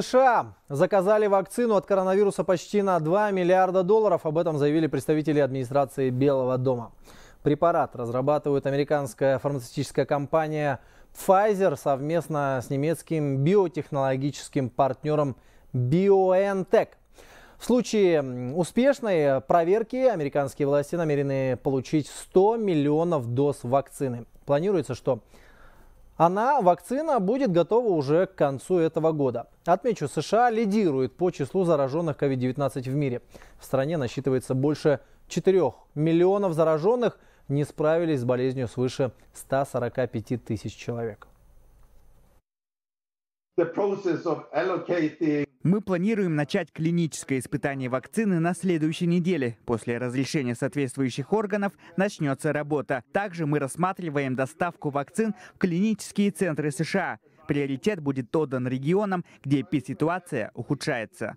США заказали вакцину от коронавируса почти на 2 миллиарда долларов. Об этом заявили представители администрации Белого дома. Препарат разрабатывает американская фармацевтическая компания Pfizer совместно с немецким биотехнологическим партнером BioNTech. В случае успешной проверки американские власти намерены получить 100 миллионов доз вакцины. Планируется, что она, вакцина, будет готова уже к концу этого года. Отмечу, США лидирует по числу зараженных COVID-19 в мире. В стране насчитывается больше 4 миллионов зараженных, не справились с болезнью свыше 145 тысяч человек. Мы планируем начать клиническое испытание вакцины на следующей неделе. После разрешения соответствующих органов начнется работа. Также мы рассматриваем доставку вакцин в клинические центры США. Приоритет будет отдан регионам, где эпидситуация ухудшается.